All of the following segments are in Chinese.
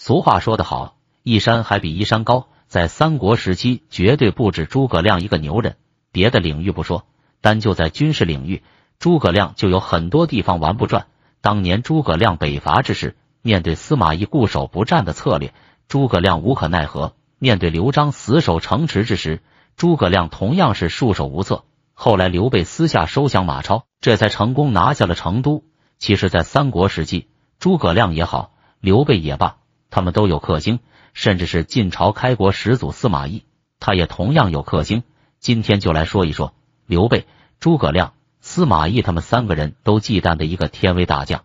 俗话说得好，一山还比一山高。在三国时期，绝对不止诸葛亮一个牛人。别的领域不说，单就在军事领域，诸葛亮就有很多地方玩不转。当年诸葛亮北伐之时，面对司马懿固守不战的策略，诸葛亮无可奈何；面对刘璋死守城池之时，诸葛亮同样是束手无策。后来刘备私下收降马超，这才成功拿下了成都。其实，在三国时期，诸葛亮也好，刘备也罢。他们都有克星，甚至是晋朝开国始祖司马懿，他也同样有克星。今天就来说一说刘备、诸葛亮、司马懿他们三个人都忌惮的一个天威大将。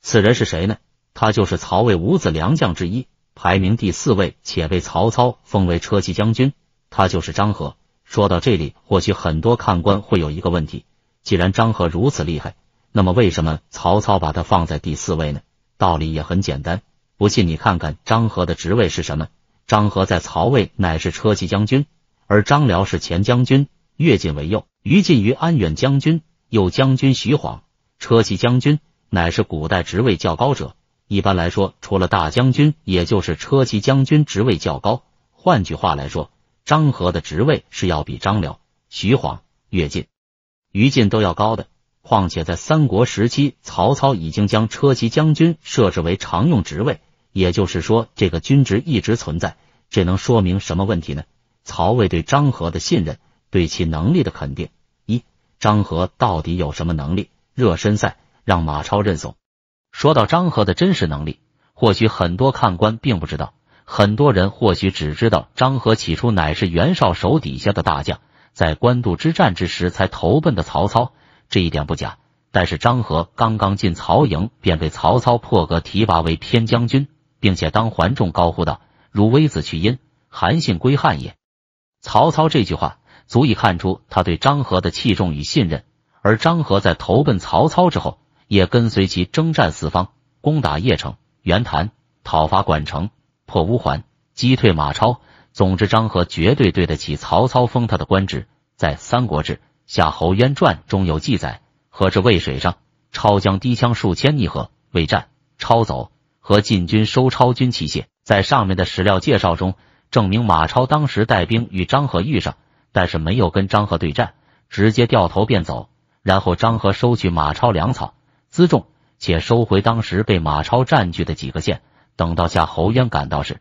此人是谁呢？他就是曹魏五子良将之一，排名第四位，且被曹操封为车骑将军。他就是张合。说到这里，或许很多看官会有一个问题：既然张合如此厉害，那么为什么曹操把他放在第四位呢？道理也很简单。不信你看看张合的职位是什么？张合在曹魏乃是车骑将军，而张辽是前将军，乐进为右，于禁于安远将军，右将军徐晃，车骑将军乃是古代职位较高者。一般来说，除了大将军，也就是车骑将军职位较高。换句话来说，张合的职位是要比张辽、徐晃、乐进、于禁都要高的。况且在三国时期，曹操已经将车骑将军设置为常用职位。也就是说，这个军职一直存在，这能说明什么问题呢？曹魏对张合的信任，对其能力的肯定。一，张合到底有什么能力？热身赛让马超认怂。说到张合的真实能力，或许很多看官并不知道，很多人或许只知道张合起初乃是袁绍手底下的大将，在官渡之战之时才投奔的曹操，这一点不假。但是张合刚刚进曹营，便被曹操破格提拔为偏将军。并且当环众高呼道：“如微子去阴，韩信归汉也。”曹操这句话足以看出他对张合的器重与信任。而张合在投奔曹操之后，也跟随其征战四方，攻打邺城、袁谭，讨伐管城、破乌桓、击退马超。总之，张合绝对对得起曹操封他的官职。在《三国志·夏侯渊传》中有记载：“合至渭水上，超将低枪数千逆合，未战，超走。”和禁军收超军器械，在上面的史料介绍中证明，马超当时带兵与张合遇上，但是没有跟张合对战，直接掉头便走。然后张合收取马超粮草辎重，且收回当时被马超占据的几个县。等到夏侯渊赶到时，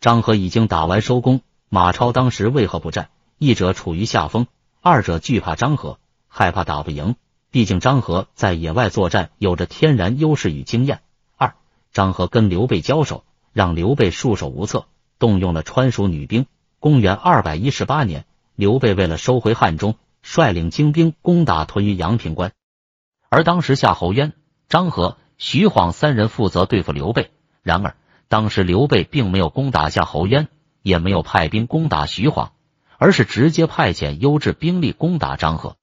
张合已经打完收工。马超当时为何不战？一者处于下风，二者惧怕张合，害怕打不赢。毕竟张合在野外作战有着天然优势与经验。张合跟刘备交手，让刘备束手无策，动用了川蜀女兵。公元二百一十八年，刘备为了收回汉中，率领精兵攻打屯于阳平关。而当时夏侯渊、张合、徐晃三人负责对付刘备。然而，当时刘备并没有攻打夏侯渊，也没有派兵攻打徐晃，而是直接派遣优质兵力攻打张合。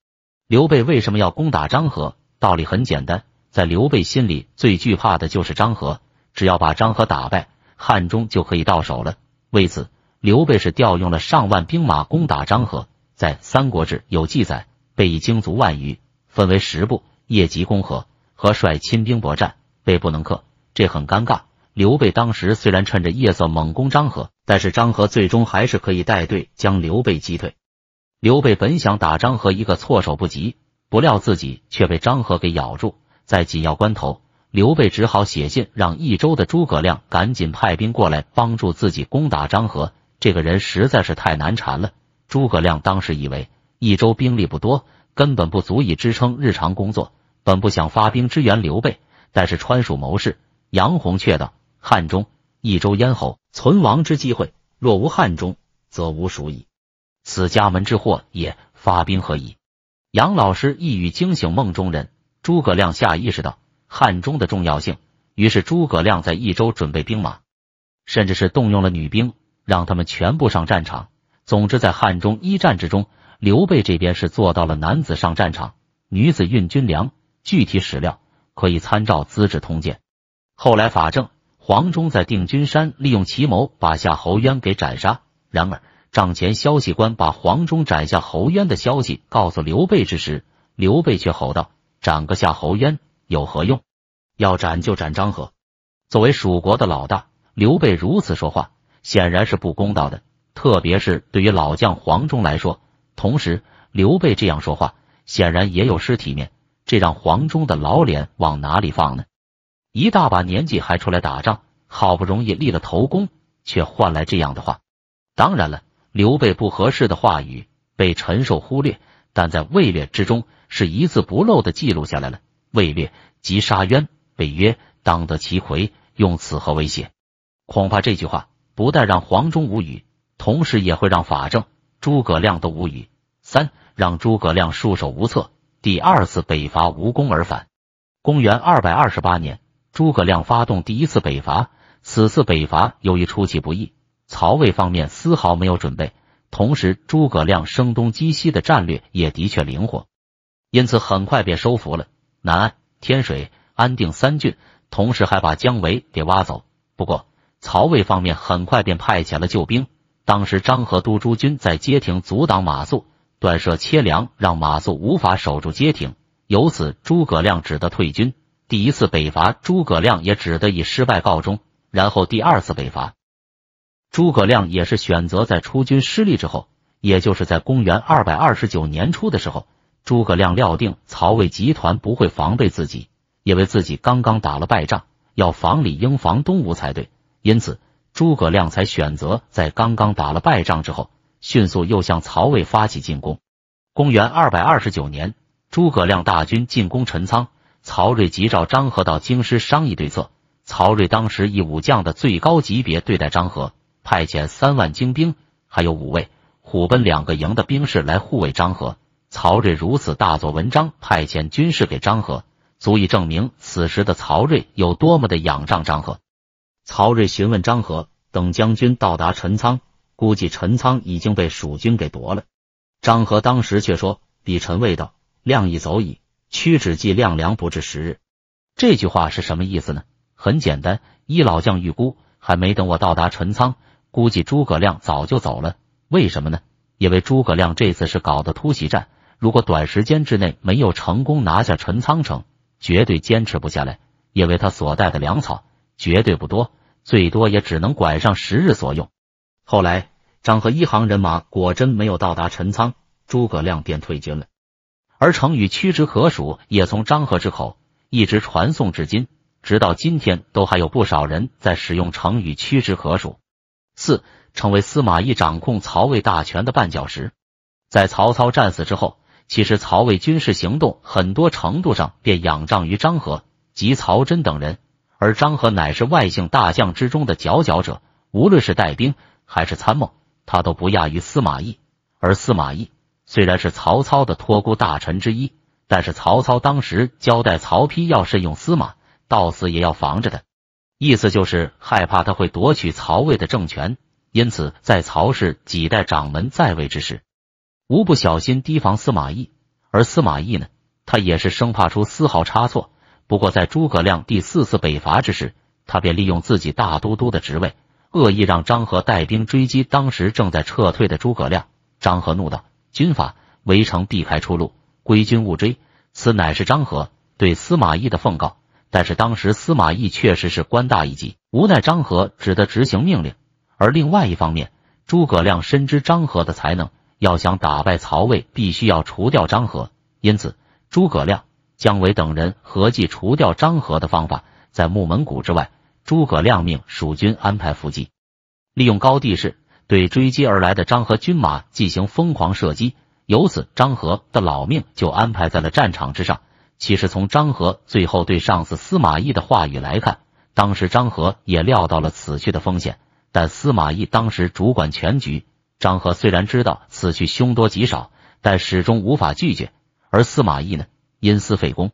刘备为什么要攻打张合？道理很简单，在刘备心里最惧怕的就是张合。只要把张合打败，汉中就可以到手了。为此，刘备是调用了上万兵马攻打张合，在《三国志》有记载，备以精卒万余，分为十部，夜袭攻河，和率亲兵搏战，备不能克。这很尴尬。刘备当时虽然趁着夜色猛攻张合，但是张合最终还是可以带队将刘备击退。刘备本想打张合一个措手不及，不料自己却被张合给咬住，在紧要关头。刘备只好写信让益州的诸葛亮赶紧派兵过来帮助自己攻打张合，这个人实在是太难缠了。诸葛亮当时以为益州兵力不多，根本不足以支撑日常工作，本不想发兵支援刘备，但是川蜀谋士杨洪却道：“汉中，益州咽喉，存亡之机会，若无汉中，则无蜀矣。此家门之祸也，发兵何疑？”杨老师一语惊醒梦中人，诸葛亮下意识到。汉中的重要性，于是诸葛亮在益州准备兵马，甚至是动用了女兵，让他们全部上战场。总之，在汉中一战之中，刘备这边是做到了男子上战场，女子运军粮。具体史料可以参照《资治通鉴》。后来，法正、黄忠在定军山利用奇谋把夏侯渊给斩杀。然而，帐前消息官把黄忠斩夏侯渊的消息告诉刘备之时，刘备却吼道：“斩个夏侯渊！”有何用？要斩就斩张合。作为蜀国的老大，刘备如此说话显然是不公道的，特别是对于老将黄忠来说。同时，刘备这样说话显然也有失体面，这让黄忠的老脸往哪里放呢？一大把年纪还出来打仗，好不容易立了头功，却换来这样的话。当然了，刘备不合适的话语被陈寿忽略，但在位列之中是一字不漏的记录下来了。魏略即杀渊，被曰：“当得其魁，用此何威胁？”恐怕这句话不但让黄忠无语，同时也会让法正、诸葛亮都无语。三让诸葛亮束手无策，第二次北伐无功而返。公元二百二十八年，诸葛亮发动第一次北伐，此次北伐由于出其不意，曹魏方面丝毫没有准备，同时诸葛亮声东击西的战略也的确灵活，因此很快便收服了。南安、天水、安定三郡，同时还把姜维给挖走。不过，曹魏方面很快便派遣了救兵。当时，张合督诸军在街亭阻挡马谡，断舍切粮，让马谡无法守住街亭，由此诸葛亮只得退军。第一次北伐，诸葛亮也只得以失败告终。然后第二次北伐，诸葛亮也是选择在出军失利之后，也就是在公元二百二十九年初的时候。诸葛亮料定曹魏集团不会防备自己，因为自己刚刚打了败仗，要防李应防东吴才对，因此诸葛亮才选择在刚刚打了败仗之后，迅速又向曹魏发起进攻。公元二百二十九年，诸葛亮大军进攻陈仓，曹睿急召张合到京师商议对策。曹睿当时以武将的最高级别对待张合，派遣三万精兵，还有五位虎贲两个营的兵士来护卫张合。曹睿如此大做文章，派遣军士给张合，足以证明此时的曹睿有多么的仰仗张合。曹睿询问张合：“等将军到达陈仓，估计陈仓已经被蜀军给夺了。”张合当时却说：“比陈魏道，亮已走矣，屈指计量粮不至十日。”这句话是什么意思呢？很简单，依老将预估，还没等我到达陈仓，估计诸葛亮早就走了。为什么呢？因为诸葛亮这次是搞的突袭战。如果短时间之内没有成功拿下陈仓城，绝对坚持不下来，因为他所带的粮草绝对不多，最多也只能管上十日所用。后来，张合一行人马果真没有到达陈仓，诸葛亮便退军了。而成语屈指可数也从张合之口一直传颂至今，直到今天都还有不少人在使用成语屈指可数。四，成为司马懿掌控曹魏大权的绊脚石，在曹操战死之后。其实，曹魏军事行动很多程度上便仰仗于张合及曹真等人，而张合乃是外姓大将之中的佼佼者，无论是带兵还是参谋，他都不亚于司马懿。而司马懿虽然是曹操的托孤大臣之一，但是曹操当时交代曹丕要慎用司马，到死也要防着他，意思就是害怕他会夺取曹魏的政权。因此，在曹氏几代掌门在位之时。无不小心提防司马懿，而司马懿呢，他也是生怕出丝毫差错。不过在诸葛亮第四次北伐之时，他便利用自己大都督的职位，恶意让张合带兵追击当时正在撤退的诸葛亮。张合怒道：“军法围城避开出路，归军勿追。”此乃是张合对司马懿的奉告。但是当时司马懿确实是官大一级，无奈张合只得执行命令。而另外一方面，诸葛亮深知张合的才能。要想打败曹魏，必须要除掉张合。因此，诸葛亮、姜维等人合计除掉张合的方法，在木门谷之外，诸葛亮命蜀军安排伏击，利用高地势对追击而来的张合军马进行疯狂射击。由此，张合的老命就安排在了战场之上。其实，从张合最后对上司司马懿的话语来看，当时张合也料到了此去的风险，但司马懿当时主管全局。张合虽然知道此去凶多吉少，但始终无法拒绝。而司马懿呢？因私废公，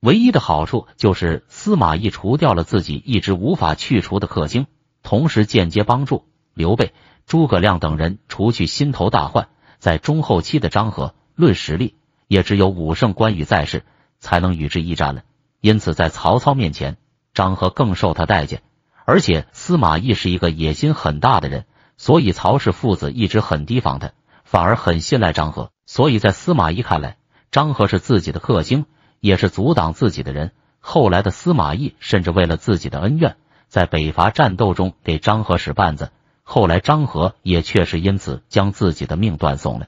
唯一的好处就是司马懿除掉了自己一直无法去除的克星，同时间接帮助刘备、诸葛亮等人除去心头大患。在中后期的张合，论实力也只有武圣关羽在世才能与之一战了。因此，在曹操面前，张合更受他待见。而且，司马懿是一个野心很大的人。所以曹氏父子一直很提防他，反而很信赖张和。所以在司马懿看来，张和是自己的克星，也是阻挡自己的人。后来的司马懿甚至为了自己的恩怨，在北伐战斗中给张和使绊子。后来张和也确实因此将自己的命断送了。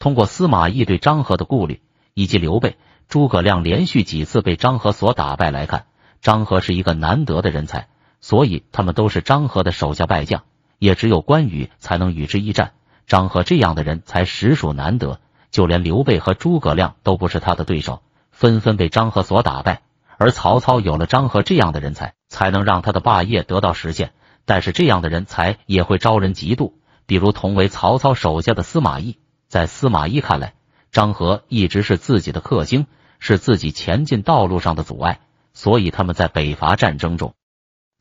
通过司马懿对张和的顾虑，以及刘备、诸葛亮连续几次被张和所打败来看，张和是一个难得的人才，所以他们都是张和的手下败将。也只有关羽才能与之一战，张合这样的人才实属难得，就连刘备和诸葛亮都不是他的对手，纷纷被张合所打败。而曹操有了张合这样的人才，才能让他的霸业得到实现。但是这样的人才也会招人嫉妒，比如同为曹操手下的司马懿，在司马懿看来，张合一直是自己的克星，是自己前进道路上的阻碍，所以他们在北伐战争中。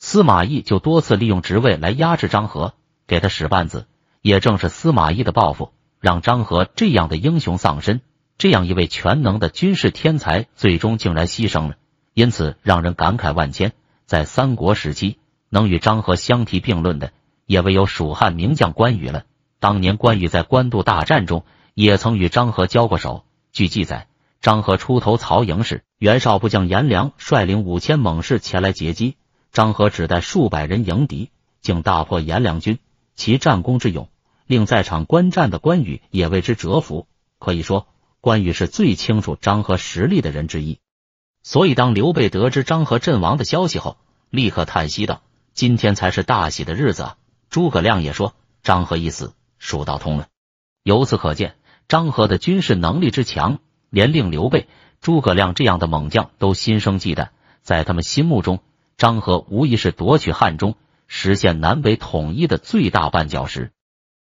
司马懿就多次利用职位来压制张合，给他使绊子。也正是司马懿的报复，让张合这样的英雄丧身。这样一位全能的军事天才，最终竟然牺牲了，因此让人感慨万千。在三国时期，能与张合相提并论的，也唯有蜀汉名将关羽了。当年关羽在官渡大战中，也曾与张合交过手。据记载，张合出投曹营时，袁绍部将颜良率领五千猛士前来截击。张合只带数百人迎敌，竟大破颜良军。其战功之勇，令在场观战的关羽也为之折服。可以说，关羽是最清楚张合实力的人之一。所以，当刘备得知张合阵亡的消息后，立刻叹息道：“今天才是大喜的日子啊！”诸葛亮也说：“张合一死，蜀道通了。”由此可见，张合的军事能力之强，连令刘备、诸葛亮这样的猛将都心生忌惮，在他们心目中。张合无疑是夺取汉中、实现南北统一的最大绊脚石。